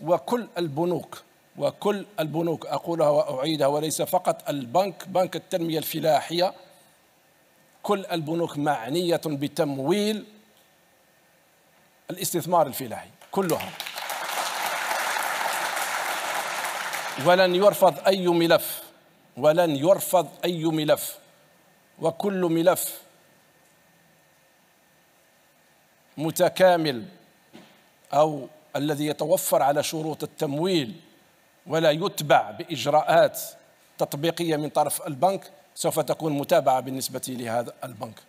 وكل البنوك وكل البنوك أقولها وأعيدها وليس فقط البنك بنك التنمية الفلاحية كل البنوك معنية بتمويل الاستثمار الفلاحي كلها ولن يرفض أي ملف ولن يرفض أي ملف وكل ملف متكامل أو الذي يتوفر على شروط التمويل ولا يتبع بإجراءات تطبيقية من طرف البنك سوف تكون متابعة بالنسبة لهذا البنك